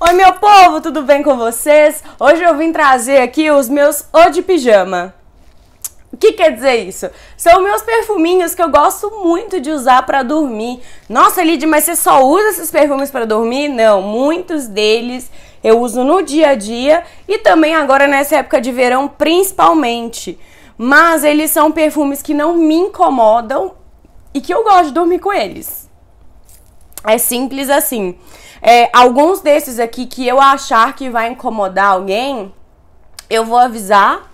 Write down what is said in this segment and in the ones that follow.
Oi, meu povo, tudo bem com vocês? Hoje eu vim trazer aqui os meus O de Pijama. O que quer dizer isso? São meus perfuminhos que eu gosto muito de usar para dormir. Nossa, Lid, mas você só usa esses perfumes para dormir? Não, muitos deles eu uso no dia a dia e também agora nessa época de verão principalmente. Mas eles são perfumes que não me incomodam e que eu gosto de dormir com eles. É simples assim. É, alguns desses aqui que eu achar que vai incomodar alguém, eu vou avisar.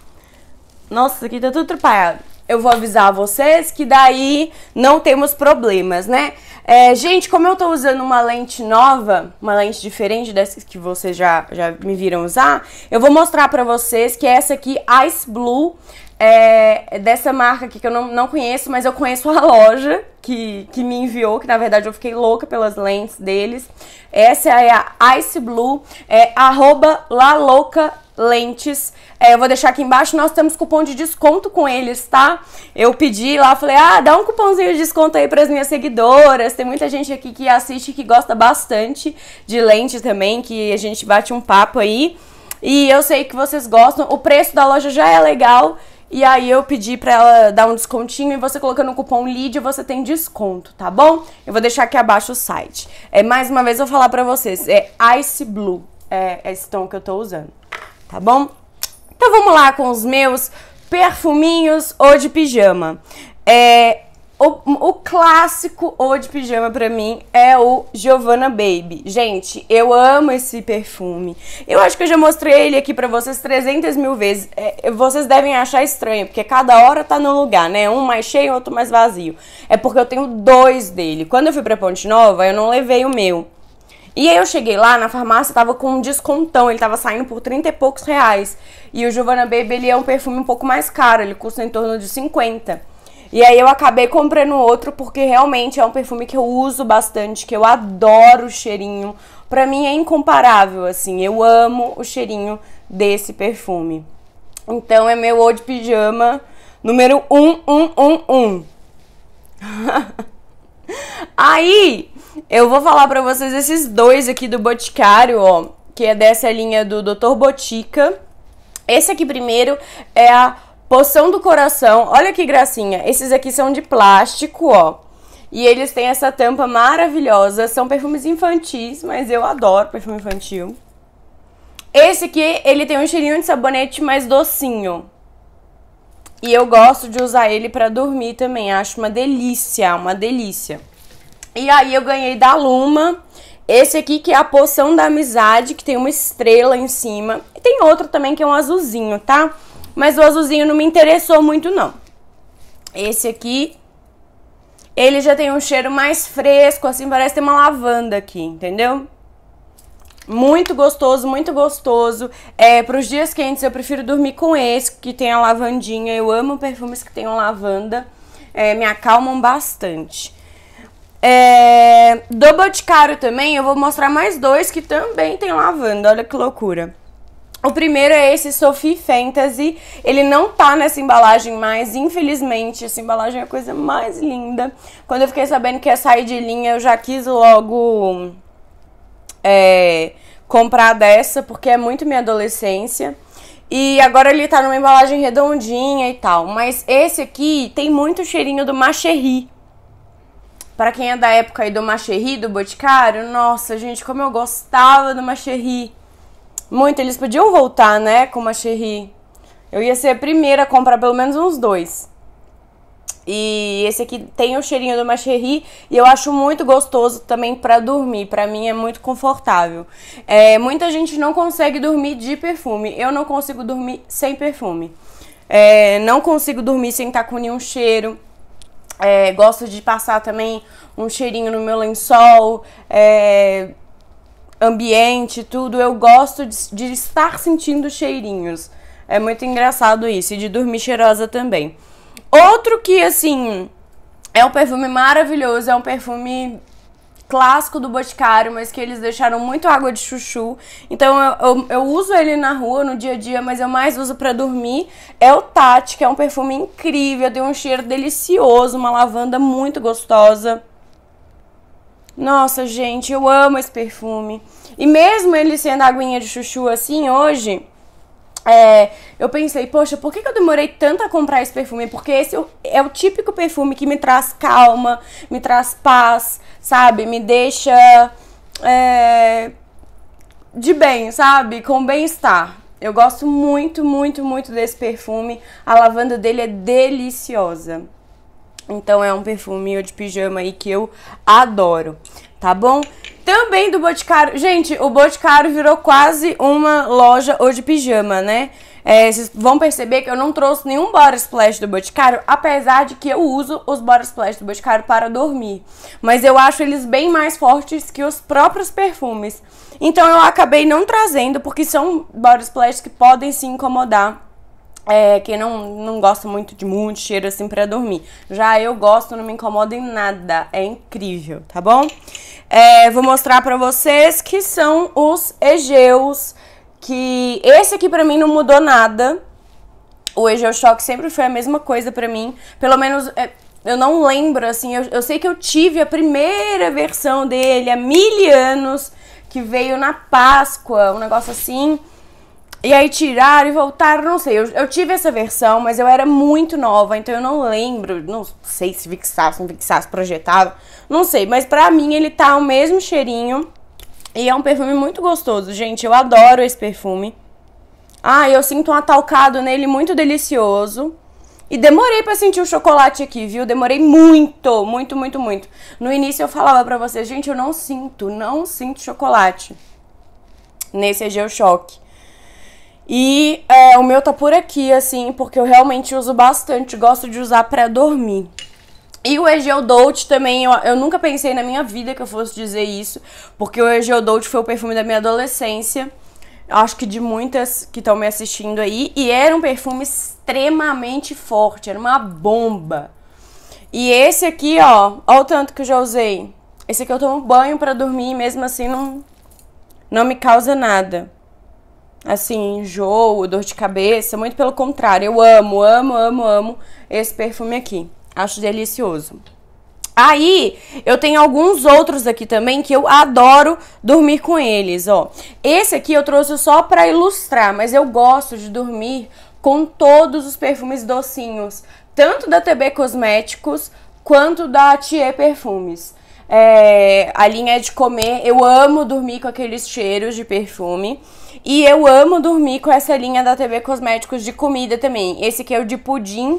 Nossa, aqui tá tudo atrapalhado. Eu vou avisar vocês que daí não temos problemas, né? É, gente, como eu tô usando uma lente nova, uma lente diferente dessas que vocês já, já me viram usar, eu vou mostrar pra vocês que é essa aqui, Ice Blue, é, é, dessa marca aqui que eu não, não conheço, mas eu conheço a loja que, que me enviou, que na verdade eu fiquei louca pelas lentes deles. Essa é a Ice Blue, é arroba laloucalentes. É, eu vou deixar aqui embaixo, nós temos cupom de desconto com eles, tá? Eu pedi lá, falei, ah, dá um cupomzinho de desconto aí para as minhas seguidoras. Tem muita gente aqui que assiste que gosta bastante de lente também, que a gente bate um papo aí. E eu sei que vocês gostam. O preço da loja já é legal. E aí eu pedi pra ela dar um descontinho e você colocando o cupom LID você tem desconto, tá bom? Eu vou deixar aqui abaixo o site. É, mais uma vez eu vou falar pra vocês, é Ice Blue, é, é esse tom que eu tô usando, tá bom? Então vamos lá com os meus perfuminhos ou de pijama. É, o, o, clássico ou de pijama para mim é o Giovanna Baby. Gente, eu amo esse perfume. Eu acho que eu já mostrei ele aqui para vocês 300 mil vezes. É, vocês devem achar estranho, porque cada hora tá no lugar, né? Um mais cheio, outro mais vazio. É porque eu tenho dois dele. Quando eu fui pra Ponte Nova, eu não levei o meu. E aí eu cheguei lá na farmácia, tava com um descontão, ele tava saindo por 30 e poucos reais. E o Giovanna Baby, ele é um perfume um pouco mais caro, ele custa em torno de 50. E aí eu acabei comprando outro porque realmente é um perfume que eu uso bastante, que eu adoro o cheirinho. Pra mim é incomparável, assim, eu amo o cheirinho desse perfume. Então é meu old pijama número 1111. aí eu vou falar para vocês esses dois aqui do Boticário, ó, que é dessa linha do Dr. Botica. Esse aqui primeiro é a Poção do Coração. Olha que gracinha. Esses aqui são de plástico, ó. E eles têm essa tampa maravilhosa. São perfumes infantis, mas eu adoro perfume infantil. Esse aqui, ele tem um cheirinho de sabonete mais docinho. E eu gosto de usar ele para dormir também. Acho uma delícia, uma delícia. E aí eu ganhei da Luma. Esse aqui que é a poção da amizade, que tem uma estrela em cima. E tem outro também que é um azulzinho, tá? Mas o azulzinho não me interessou muito, não. Esse aqui, ele já tem um cheiro mais fresco, assim, parece ter uma lavanda aqui, entendeu? Muito gostoso, muito gostoso. É, para os dias quentes, eu prefiro dormir com esse, que tem a lavandinha. Eu amo perfumes que tenham lavanda. É, me acalmam bastante. É, do Boticário também, eu vou mostrar mais dois que também tem lavanda, olha que loucura. O primeiro é esse Sophie Fantasy. Ele não tá nessa embalagem mais, infelizmente. Essa embalagem é a coisa mais linda. Quando eu fiquei sabendo que ia sair de linha, eu já quis logo é, comprar dessa, porque é muito minha adolescência. E agora ele tá numa embalagem redondinha e tal. Mas esse aqui tem muito cheirinho do Macherry. Para quem é da época aí do Macherry, do Boticário, nossa, gente, como eu gostava do Macherry. Muito, eles podiam voltar, né, com o Macherry. Eu ia ser a primeira a comprar pelo menos uns dois. E esse aqui tem o cheirinho do Macherry e eu acho muito gostoso também para dormir. Para mim é muito confortável. É, muita gente não consegue dormir de perfume. Eu não consigo dormir sem perfume. É, não consigo dormir sem estar tá com nenhum cheiro. É, gosto de passar também um cheirinho no meu lençol, é, ambiente, tudo. Eu gosto de, de, estar sentindo cheirinhos. É muito engraçado isso, e de dormir cheirosa também. Outro que, assim, é um perfume maravilhoso, é um perfume clássico do Boticário, mas que eles deixaram muito água de chuchu. Então eu, eu, eu uso ele na rua, no dia a dia, mas eu mais uso para dormir. É o Tati, que é um perfume incrível, tem um cheiro delicioso, uma lavanda muito gostosa. Nossa, gente, eu amo esse perfume. E mesmo ele sendo aguinha de chuchu assim hoje, é, eu pensei, poxa, por que, que eu demorei tanto a comprar esse perfume? Porque esse é, é o típico perfume que me traz calma, me traz paz, sabe? Me deixa é, de bem, sabe? Com bem-estar. Eu gosto muito, muito, muito desse perfume. A lavanda dele é deliciosa. Então é um perfume de pijama aí que eu adoro, tá bom? Também do Boticário. Gente, o Boticário virou quase uma loja ou de pijama, né? É, vocês vão perceber que eu não trouxe nenhum body splash do Boticário, apesar de que eu uso os body splash do Boticário para dormir. Mas eu acho eles bem mais fortes que os próprios perfumes. Então eu acabei não trazendo, porque são body splash que podem se incomodar. É, quem não, não gosta muito de muito cheiro assim para dormir. Já eu gosto, não me incomoda em nada. É incrível, tá bom? É, vou mostrar para vocês que são os Egeus, que esse aqui para mim não mudou nada. O Egeu Choque sempre foi a mesma coisa para mim, pelo menos é, eu não lembro, assim, eu, eu sei que eu tive a primeira versão dele há mil anos, que veio na Páscoa, um negócio assim. E aí tiraram e voltaram, não sei. Eu, eu, tive essa versão, mas eu era muito nova, então eu não lembro. Não sei se fixasse, não fixasse, projetava. Não sei, mas pra mim ele tá o mesmo cheirinho. E é um perfume muito gostoso, gente. Eu adoro esse perfume. Ah, eu sinto um atalcado nele muito delicioso. E demorei para sentir o chocolate aqui, viu? Demorei muito, muito, muito, muito. No início eu falava pra vocês, gente, eu não sinto, não sinto chocolate. Nesse é choque. E é, o meu tá por aqui, assim, porque eu realmente uso bastante, gosto de usar para dormir. E o Egeo Dolt também, eu, eu, nunca pensei na minha vida que eu fosse dizer isso, porque o Egeo Dolt foi o perfume da minha adolescência, acho que de muitas que estão me assistindo aí, e era um perfume extremamente forte, era uma bomba. E esse aqui, ó, olha o tanto que eu já usei. Esse aqui eu tomo banho para dormir, mesmo assim não, não me causa nada assim, enjoo, dor de cabeça. Muito pelo contrário, eu amo, amo, amo, amo esse perfume aqui. Acho delicioso. Aí, eu tenho alguns outros aqui também que eu adoro dormir com eles, ó. Esse aqui eu trouxe só para ilustrar, mas eu gosto de dormir com todos os perfumes docinhos, tanto da TB Cosméticos quanto da Thier Perfumes. É, a linha é de comer, eu amo dormir com aqueles cheiros de perfume. E eu amo dormir com essa linha da TV Cosméticos de comida também. Esse aqui é o de pudim.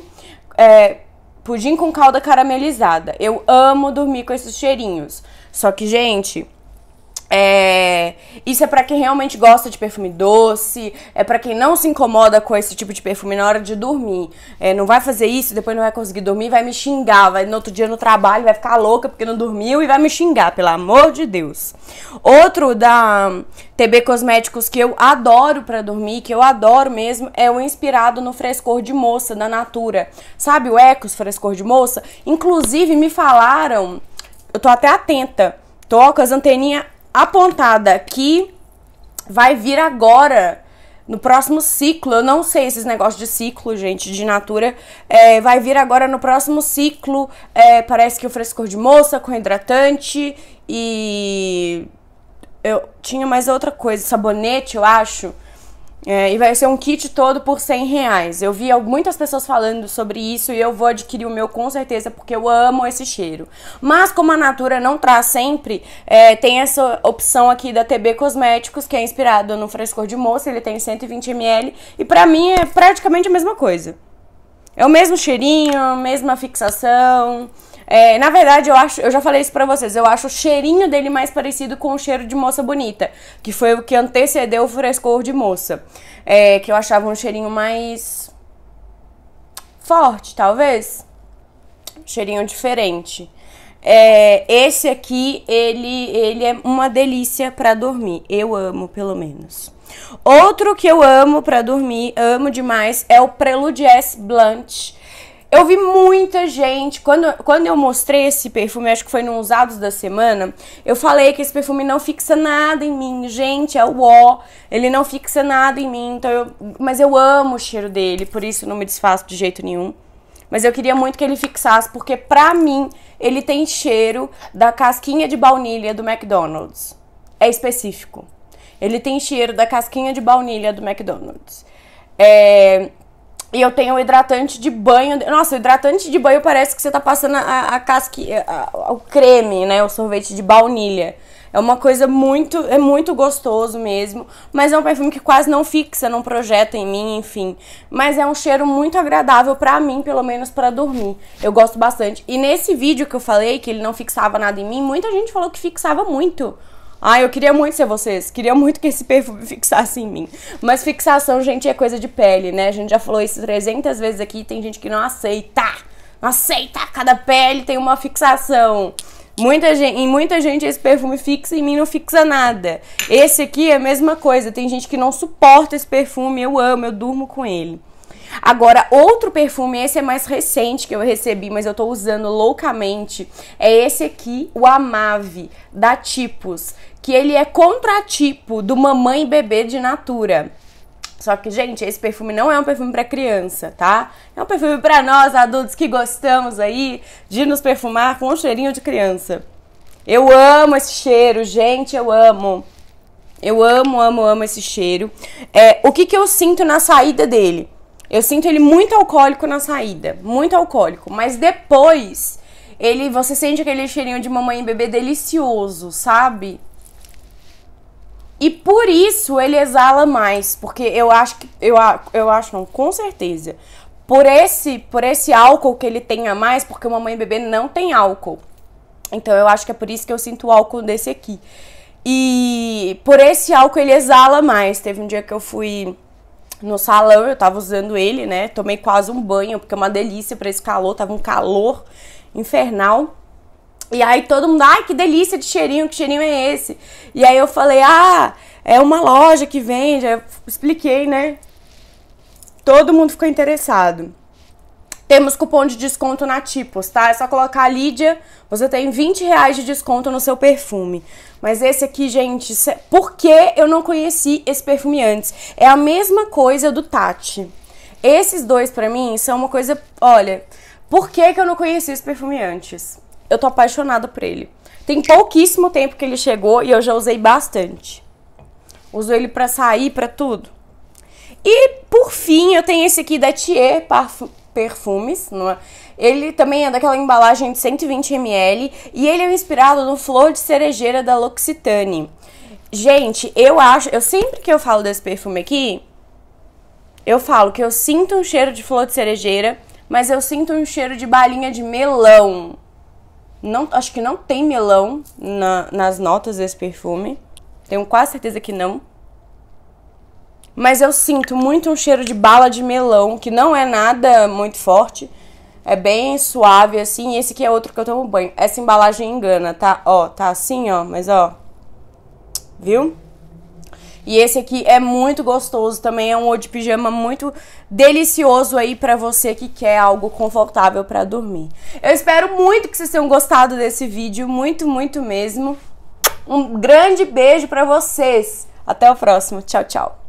É, pudim com calda caramelizada. Eu amo dormir com esses cheirinhos. Só que, gente, é, isso é para quem realmente gosta de perfume doce, é para quem não se incomoda com esse tipo de perfume na hora de dormir. É, não vai fazer isso, depois não vai conseguir dormir, vai me xingar, vai no outro dia no trabalho, vai ficar louca porque não dormiu e vai me xingar, pelo amor de Deus. Outro da TB Cosméticos que eu adoro para dormir, que eu adoro mesmo, é o inspirado no frescor de moça da Natura. Sabe o Ecos frescor de moça? Inclusive me falaram, eu tô até atenta. Tô com as anteninhas apontada que vai vir agora no próximo ciclo, eu não sei esses negócios de ciclo, gente, de natura, é, vai vir agora no próximo ciclo, é, parece que o frescor de moça com hidratante e eu tinha mais outra coisa, sabonete, eu acho. É, e vai ser um kit todo por 100 reais. Eu vi muitas pessoas falando sobre isso e eu vou adquirir o meu com certeza porque eu amo esse cheiro. Mas como a Natura não traz sempre, é, tem essa opção aqui da TB Cosméticos, que é inspirado no frescor de moça, ele tem 120ml e pra mim é praticamente a mesma coisa. É o mesmo cheirinho, mesma fixação, é, na verdade, eu acho, eu já falei isso pra vocês, eu acho o cheirinho dele mais parecido com o cheiro de moça bonita, que foi o que antecedeu o frescor de moça. É, que eu achava um cheirinho mais forte, talvez. cheirinho diferente. É, esse aqui, ele, ele é uma delícia para dormir. Eu amo, pelo menos. Outro que eu amo para dormir, amo demais, é o Prelude S Blunt eu vi muita gente, quando, quando eu mostrei esse perfume, acho que foi no Usados da Semana, eu falei que esse perfume não fixa nada em mim. Gente, é o ó, ele não fixa nada em mim, então eu, mas eu amo o cheiro dele, por isso não me desfaço de jeito nenhum. Mas eu queria muito que ele fixasse, porque pra mim ele tem cheiro da casquinha de baunilha do McDonald's. É específico. Ele tem cheiro da casquinha de baunilha do McDonald's. É, e eu tenho o hidratante de banho. Nossa, o hidratante de banho parece que você tá passando a, a a, o creme, né? O sorvete de baunilha. É uma coisa muito, é muito gostoso mesmo, mas é um perfume que quase não fixa, não projeta em mim, enfim. Mas é um cheiro muito agradável para mim, pelo menos para dormir. Eu gosto bastante. E nesse vídeo que eu falei que ele não fixava nada em mim, muita gente falou que fixava muito. Ah, eu queria muito ser vocês, queria muito que esse perfume fixasse em mim. Mas fixação, gente, é coisa de pele, né? A gente já falou isso 300 vezes aqui, tem gente que não aceita. Não aceita, cada pele tem uma fixação. Muita gente, em muita gente esse perfume fixa em mim não fixa nada. Esse aqui é a mesma coisa, tem gente que não suporta esse perfume, eu amo, eu durmo com ele. Agora, outro perfume, esse é mais recente que eu recebi, mas eu tô usando loucamente, é esse aqui, o Amave, da Tipos, que ele é contratipo do Mamãe Bebê de Natura. Só que, gente, esse perfume não é um perfume para criança, tá? É um perfume para nós, adultos que gostamos aí de nos perfumar com um cheirinho de criança. Eu amo esse cheiro, gente, eu amo. Eu amo, amo, amo esse cheiro. É, o que, que eu sinto na saída dele? Eu sinto ele muito alcoólico na saída, muito alcoólico, mas depois ele você sente aquele cheirinho de mamãe e bebê delicioso, sabe? E por isso ele exala mais, porque eu acho que eu, eu acho não, com certeza. Por esse, por esse álcool que ele tem a mais, porque uma mãe bebê não tem álcool. Então eu acho que é por isso que eu sinto o álcool desse aqui. E por esse álcool ele exala mais. Teve um dia que eu fui no salão, eu tava usando ele, né? Tomei quase um banho, porque é uma delícia para esse calor, tava um calor infernal. E aí todo mundo, ai, que delícia de cheirinho, que cheirinho é esse? E aí eu falei, ah, é uma loja que vende. eu expliquei, né? Todo mundo ficou interessado. Temos cupom de desconto na Tipos, tá? É só colocar a Lídia, você tem 20 reais de desconto no seu perfume. Mas esse aqui, gente, por que eu não conheci esse perfume antes? É a mesma coisa do Tati. Esses dois, pra mim, são uma coisa... Olha, por que, que eu não conheci esse perfume antes? eu tô apaixonada por ele. Tem pouquíssimo tempo que ele chegou e eu já usei bastante. Uso ele para sair, para tudo. E por fim, eu tenho esse aqui da Thier Perfumes, não é? Ele também é daquela embalagem de 120ml e ele é inspirado no flor de cerejeira da L'Occitane. Gente, eu acho, eu sempre que eu falo desse perfume aqui, eu falo que eu sinto um cheiro de flor de cerejeira, mas eu sinto um cheiro de balinha de melão. Não, acho que não tem melão na, nas notas desse perfume. Tenho quase certeza que não. Mas eu sinto muito um cheiro de bala de melão, que não é nada muito forte. É bem suave, assim. E esse aqui é outro que eu tomo banho. Essa embalagem engana, tá? Ó, tá assim, ó. Mas, ó. Viu? E esse aqui é muito gostoso também, é um ou de pijama muito delicioso aí para você que quer algo confortável para dormir. Eu espero muito que vocês tenham gostado desse vídeo, muito, muito mesmo. Um grande beijo para vocês. Até o próximo. Tchau, tchau.